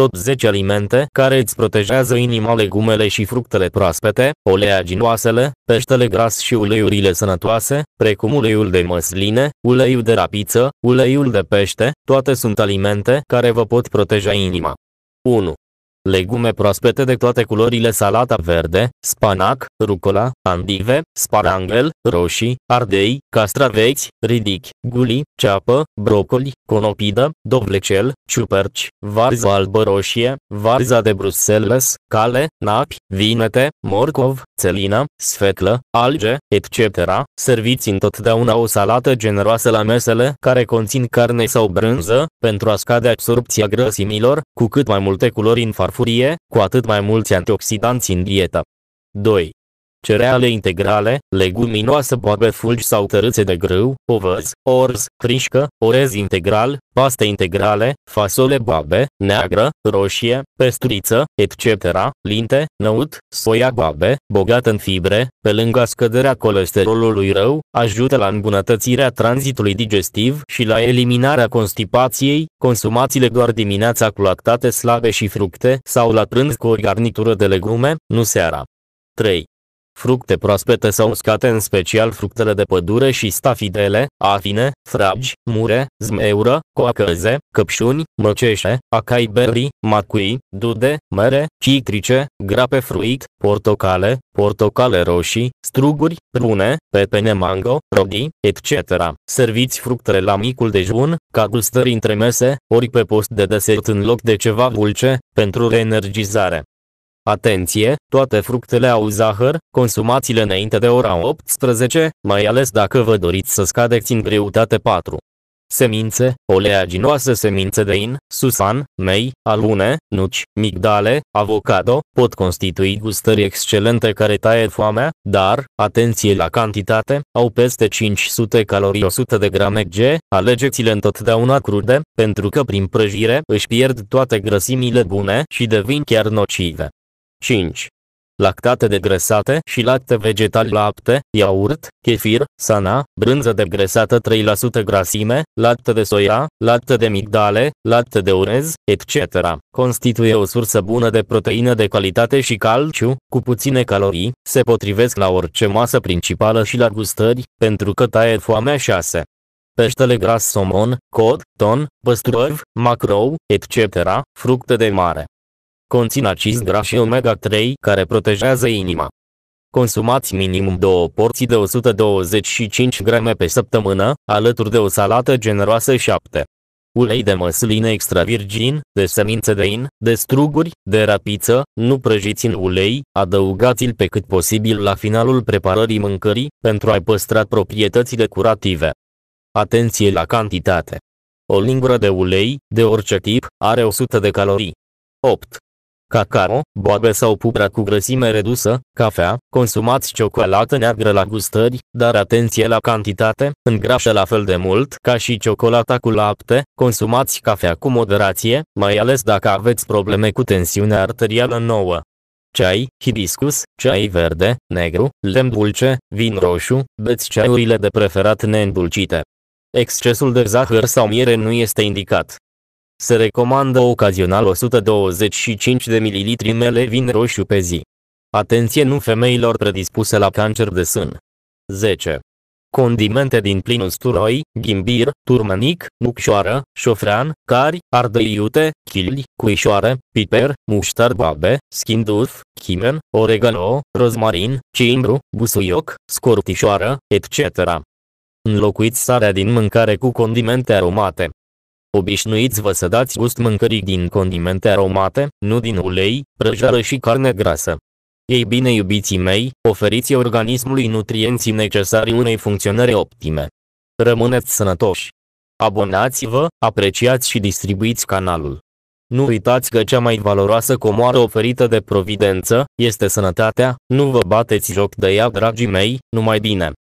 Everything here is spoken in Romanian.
Tot 10 alimente care îți protejează inima legumele și fructele proaspete, oleaginoasele, peștele gras și uleiurile sănătoase, precum uleiul de măsline, uleiul de rapiță, uleiul de pește, toate sunt alimente care vă pot proteja inima. 1 legume proaspete de toate culorile salata verde, spanac, rucola, andive, sparanghel, roșii, ardei, castraveți, ridic, guli, ceapă, brocoli, conopidă, dovlecel, ciuperci, varză albă roșie, varza de Bruxelles, cale, napi, vinete, morcov, țelină, sfeclă, alge, etc. Serviți întotdeauna o salată generoasă la mesele care conțin carne sau brânză, pentru a scade absorpția grăsimilor, cu cât mai multe culori în farfurie furie, cu atât mai mulți antioxidanți în dietă. 2 cereale integrale, leguminoasă boabe fulgi sau tărâțe de grâu, ovăz, orz, crișcă, orez integral, paste integrale, fasole babe, neagră, roșie, pestriță, etc., linte, năut, soia babe, bogat în fibre, pe lângă scăderea colesterolului rău, ajută la îmbunătățirea tranzitului digestiv și la eliminarea constipației, consumați-le doar dimineața cu lactate slabe și fructe sau la prânz cu o garnitură de legume, nu seara. 3 fructe proaspete sau uscate în special fructele de pădure și stafidele, afine, fragi, mure, zmeură, coacăze, căpșuni, măceșe, berry, macui, dude, mere, citrice, grape fruit, portocale, portocale roșii, struguri, prune, pepene mango, rodi, etc. Serviți fructele la micul dejun, ca gustări între mese, ori pe post de desert în loc de ceva dulce, pentru reenergizare. Atenție, toate fructele au zahăr, consumați-le înainte de ora 18, mai ales dacă vă doriți să scadeți în greutate 4. Semințe, oleaginoase semințe de in, susan, mei, alune, nuci, migdale, avocado, pot constitui gustări excelente care taie foamea, dar, atenție la cantitate, au peste 500 calorii 100 de grame G, alegeți-le întotdeauna crude, pentru că prin prăjire își pierd toate grăsimile bune și devin chiar nocive. 5. Lactate degresate și lacte vegetal lapte, iaurt, kefir, sana, brânză degresată 3% grasime, lapte de soia, lapte de migdale, lapte de orez, etc. Constituie o sursă bună de proteină de calitate și calciu, cu puține calorii, se potrivesc la orice masă principală și la gustări, pentru că taie foamea 6 peștele gras somon, cod, ton, păstrăv, macrou, etc., fructe de mare. Conțin acizi grași omega-3 care protejează inima. Consumați minim două porții de 125 grame pe săptămână, alături de o salată generoasă 7. Ulei de măsline extra virgin, de semințe de in, de struguri, de rapiță, nu prăjiți în ulei, adăugați-l pe cât posibil la finalul preparării mâncării, pentru a-i păstra proprietățile curative. Atenție la cantitate! O lingură de ulei, de orice tip, are 100 de calorii. 8 cacao, boabe sau pupra cu grăsime redusă, cafea, consumați ciocolată neagră la gustări, dar atenție la cantitate, îngrașă la fel de mult ca și ciocolata cu lapte, consumați cafea cu moderație, mai ales dacă aveți probleme cu tensiunea arterială nouă ceai, hibiscus, ceai verde, negru, lemn dulce, vin roșu, beți ceaiurile de preferat neîndulcite. Excesul de zahăr sau miere nu este indicat. Se recomandă ocazional 125 de ml mele vin roșu pe zi. Atenție nu femeilor predispuse la cancer de sân. 10. Condimente din plin usturoi, ghimbir, turmenic, nucșoară, șofran, cari, ardei iute, chili, cuișoare, piper, muștar babe, schinduf, chimen, oregano, rozmarin, cimbru, busuioc, scortișoară, etc. Înlocuiți sarea din mâncare cu condimente aromate. Obișnuiți-vă să dați gust mâncării din condimente aromate, nu din ulei, prăjară și carne grasă. Ei bine iubiții mei, oferiți organismului nutrienții necesari unei funcționări optime. Rămâneți sănătoși! Abonați-vă, apreciați și distribuiți canalul. Nu uitați că cea mai valoroasă comoară oferită de providență este sănătatea, nu vă bateți joc de ea, dragii mei, numai bine!